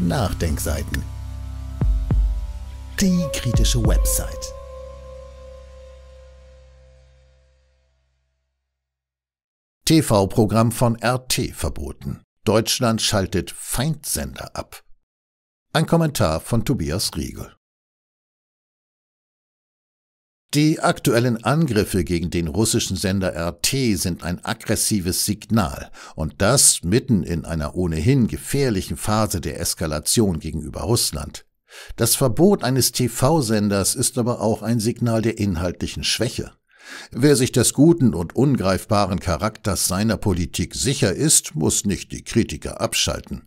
Nachdenkseiten. Die kritische Website. TV-Programm von RT verboten. Deutschland schaltet Feindsender ab. Ein Kommentar von Tobias Riegel. Die aktuellen Angriffe gegen den russischen Sender RT sind ein aggressives Signal und das mitten in einer ohnehin gefährlichen Phase der Eskalation gegenüber Russland. Das Verbot eines TV-Senders ist aber auch ein Signal der inhaltlichen Schwäche. Wer sich des guten und ungreifbaren Charakters seiner Politik sicher ist, muss nicht die Kritiker abschalten.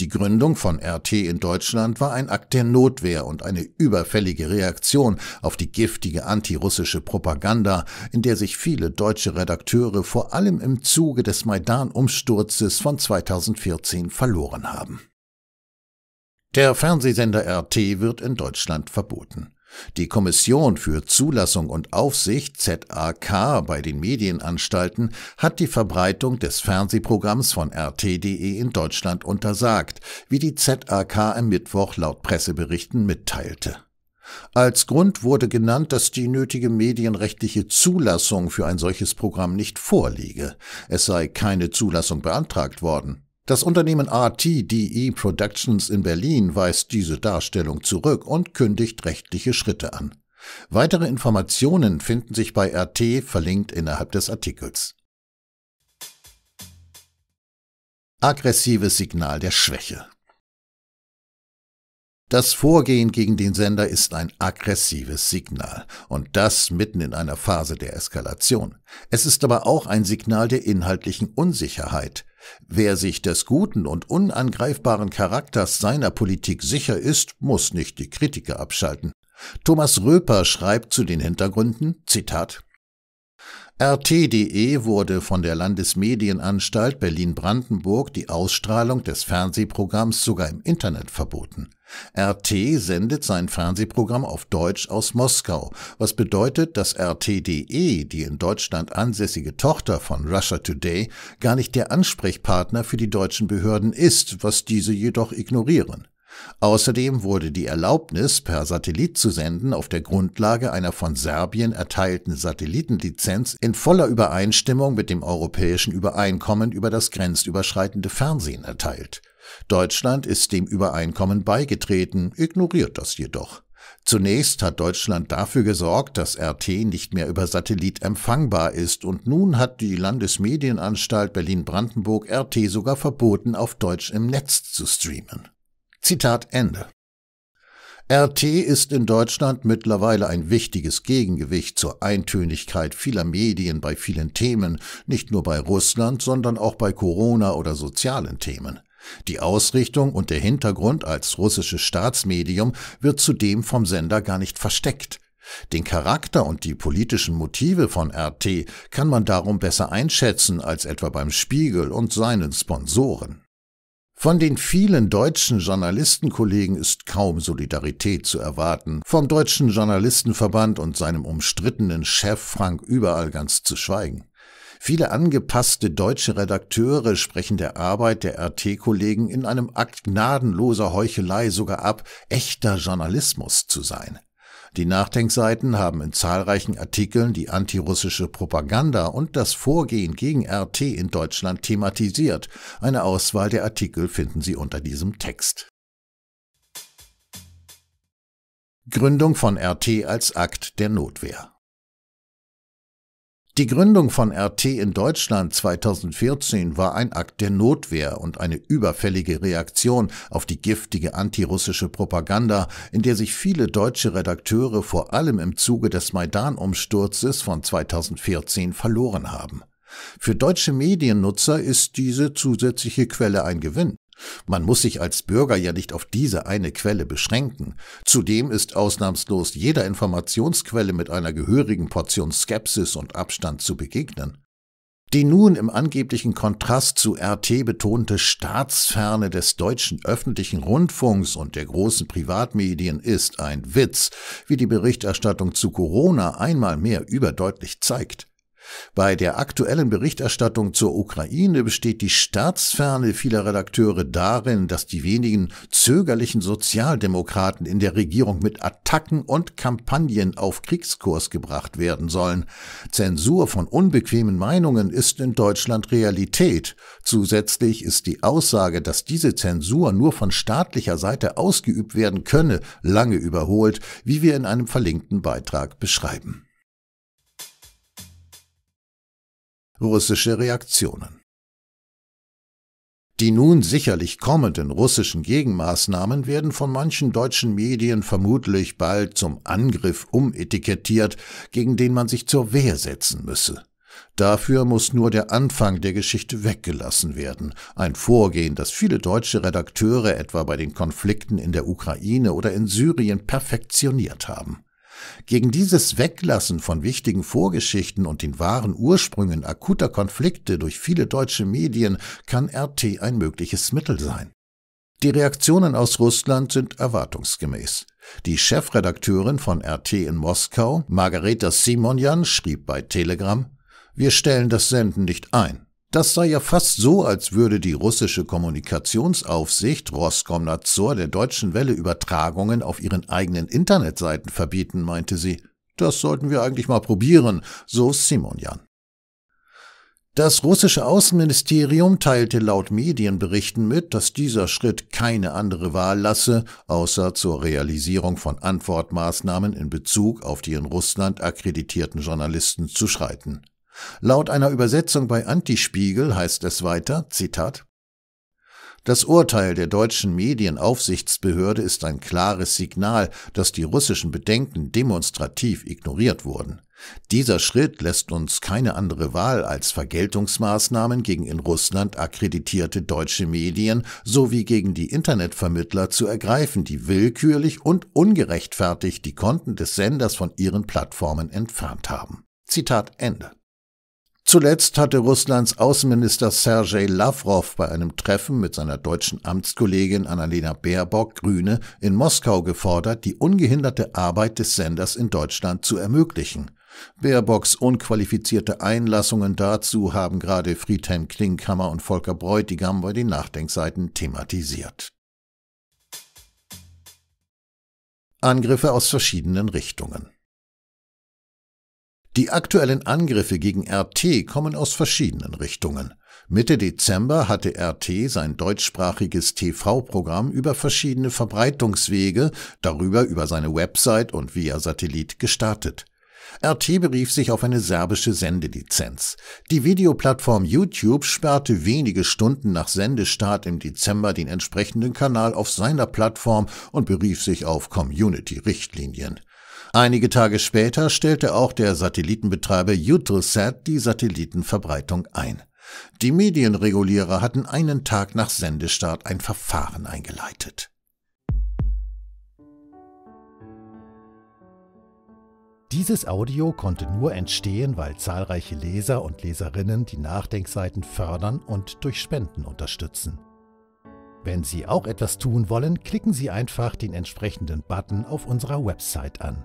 Die Gründung von RT in Deutschland war ein Akt der Notwehr und eine überfällige Reaktion auf die giftige antirussische Propaganda, in der sich viele deutsche Redakteure vor allem im Zuge des Maidan-Umsturzes von 2014 verloren haben. Der Fernsehsender RT wird in Deutschland verboten. Die Kommission für Zulassung und Aufsicht ZAK bei den Medienanstalten hat die Verbreitung des Fernsehprogramms von RT.de in Deutschland untersagt, wie die ZAK am Mittwoch laut Presseberichten mitteilte. Als Grund wurde genannt, dass die nötige medienrechtliche Zulassung für ein solches Programm nicht vorliege. Es sei keine Zulassung beantragt worden. Das Unternehmen RTDE Productions in Berlin weist diese Darstellung zurück und kündigt rechtliche Schritte an. Weitere Informationen finden sich bei RT verlinkt innerhalb des Artikels. Aggressives Signal der Schwäche. Das Vorgehen gegen den Sender ist ein aggressives Signal und das mitten in einer Phase der Eskalation. Es ist aber auch ein Signal der inhaltlichen Unsicherheit. Wer sich des guten und unangreifbaren Charakters seiner Politik sicher ist, muss nicht die Kritiker abschalten. Thomas Röper schreibt zu den Hintergründen, Zitat, RT.de wurde von der Landesmedienanstalt Berlin-Brandenburg die Ausstrahlung des Fernsehprogramms sogar im Internet verboten. RT sendet sein Fernsehprogramm auf Deutsch aus Moskau, was bedeutet, dass RT.de, die in Deutschland ansässige Tochter von Russia Today, gar nicht der Ansprechpartner für die deutschen Behörden ist, was diese jedoch ignorieren. Außerdem wurde die Erlaubnis, per Satellit zu senden, auf der Grundlage einer von Serbien erteilten Satellitenlizenz in voller Übereinstimmung mit dem Europäischen Übereinkommen über das grenzüberschreitende Fernsehen erteilt. Deutschland ist dem Übereinkommen beigetreten, ignoriert das jedoch. Zunächst hat Deutschland dafür gesorgt, dass RT nicht mehr über Satellit empfangbar ist und nun hat die Landesmedienanstalt Berlin-Brandenburg RT sogar verboten, auf Deutsch im Netz zu streamen. Zitat Ende. RT ist in Deutschland mittlerweile ein wichtiges Gegengewicht zur Eintönigkeit vieler Medien bei vielen Themen, nicht nur bei Russland, sondern auch bei Corona oder sozialen Themen. Die Ausrichtung und der Hintergrund als russisches Staatsmedium wird zudem vom Sender gar nicht versteckt. Den Charakter und die politischen Motive von RT kann man darum besser einschätzen als etwa beim Spiegel und seinen Sponsoren. Von den vielen deutschen Journalistenkollegen ist kaum Solidarität zu erwarten, vom Deutschen Journalistenverband und seinem umstrittenen Chef Frank Überall ganz zu schweigen. Viele angepasste deutsche Redakteure sprechen der Arbeit der RT-Kollegen in einem Akt gnadenloser Heuchelei sogar ab, echter Journalismus zu sein. Die Nachdenkseiten haben in zahlreichen Artikeln die antirussische Propaganda und das Vorgehen gegen RT in Deutschland thematisiert. Eine Auswahl der Artikel finden Sie unter diesem Text. Gründung von RT als Akt der Notwehr. Die Gründung von RT in Deutschland 2014 war ein Akt der Notwehr und eine überfällige Reaktion auf die giftige antirussische Propaganda, in der sich viele deutsche Redakteure vor allem im Zuge des Maidan-Umsturzes von 2014 verloren haben. Für deutsche Mediennutzer ist diese zusätzliche Quelle ein Gewinn. Man muss sich als Bürger ja nicht auf diese eine Quelle beschränken. Zudem ist ausnahmslos jeder Informationsquelle mit einer gehörigen Portion Skepsis und Abstand zu begegnen. Die nun im angeblichen Kontrast zu RT betonte Staatsferne des deutschen öffentlichen Rundfunks und der großen Privatmedien ist ein Witz, wie die Berichterstattung zu Corona einmal mehr überdeutlich zeigt. Bei der aktuellen Berichterstattung zur Ukraine besteht die Staatsferne vieler Redakteure darin, dass die wenigen zögerlichen Sozialdemokraten in der Regierung mit Attacken und Kampagnen auf Kriegskurs gebracht werden sollen. Zensur von unbequemen Meinungen ist in Deutschland Realität. Zusätzlich ist die Aussage, dass diese Zensur nur von staatlicher Seite ausgeübt werden könne, lange überholt, wie wir in einem verlinkten Beitrag beschreiben. russische Reaktionen. Die nun sicherlich kommenden russischen Gegenmaßnahmen werden von manchen deutschen Medien vermutlich bald zum Angriff umetikettiert, gegen den man sich zur Wehr setzen müsse. Dafür muss nur der Anfang der Geschichte weggelassen werden, ein Vorgehen, das viele deutsche Redakteure etwa bei den Konflikten in der Ukraine oder in Syrien perfektioniert haben. Gegen dieses Weglassen von wichtigen Vorgeschichten und den wahren Ursprüngen akuter Konflikte durch viele deutsche Medien kann RT ein mögliches Mittel sein. Die Reaktionen aus Russland sind erwartungsgemäß. Die Chefredakteurin von RT in Moskau, Margareta Simonjan, schrieb bei Telegram, wir stellen das Senden nicht ein. Das sei ja fast so, als würde die russische Kommunikationsaufsicht Roskomnadzor der Deutschen Welle Übertragungen auf ihren eigenen Internetseiten verbieten, meinte sie. Das sollten wir eigentlich mal probieren, so Simonjan. Das russische Außenministerium teilte laut Medienberichten mit, dass dieser Schritt keine andere Wahl lasse, außer zur Realisierung von Antwortmaßnahmen in Bezug auf die in Russland akkreditierten Journalisten zu schreiten. Laut einer Übersetzung bei Antispiegel heißt es weiter, Zitat, das Urteil der deutschen Medienaufsichtsbehörde ist ein klares Signal, dass die russischen Bedenken demonstrativ ignoriert wurden. Dieser Schritt lässt uns keine andere Wahl, als Vergeltungsmaßnahmen gegen in Russland akkreditierte deutsche Medien sowie gegen die Internetvermittler zu ergreifen, die willkürlich und ungerechtfertigt die Konten des Senders von ihren Plattformen entfernt haben. Zitat Ende. Zuletzt hatte Russlands Außenminister Sergei Lavrov bei einem Treffen mit seiner deutschen Amtskollegin Annalena Baerbock Grüne in Moskau gefordert, die ungehinderte Arbeit des Senders in Deutschland zu ermöglichen. Baerbocks unqualifizierte Einlassungen dazu haben gerade Friedhelm Klinkhammer und Volker Bräutigam bei den Nachdenkseiten thematisiert. Angriffe aus verschiedenen Richtungen die aktuellen Angriffe gegen RT kommen aus verschiedenen Richtungen. Mitte Dezember hatte RT sein deutschsprachiges TV-Programm über verschiedene Verbreitungswege, darüber über seine Website und via Satellit gestartet. RT berief sich auf eine serbische Sendelizenz. Die Videoplattform YouTube sperrte wenige Stunden nach Sendestart im Dezember den entsprechenden Kanal auf seiner Plattform und berief sich auf Community-Richtlinien. Einige Tage später stellte auch der Satellitenbetreiber Eutelsat die Satellitenverbreitung ein. Die Medienregulierer hatten einen Tag nach Sendestart ein Verfahren eingeleitet. Dieses Audio konnte nur entstehen, weil zahlreiche Leser und Leserinnen die Nachdenkseiten fördern und durch Spenden unterstützen. Wenn Sie auch etwas tun wollen, klicken Sie einfach den entsprechenden Button auf unserer Website an.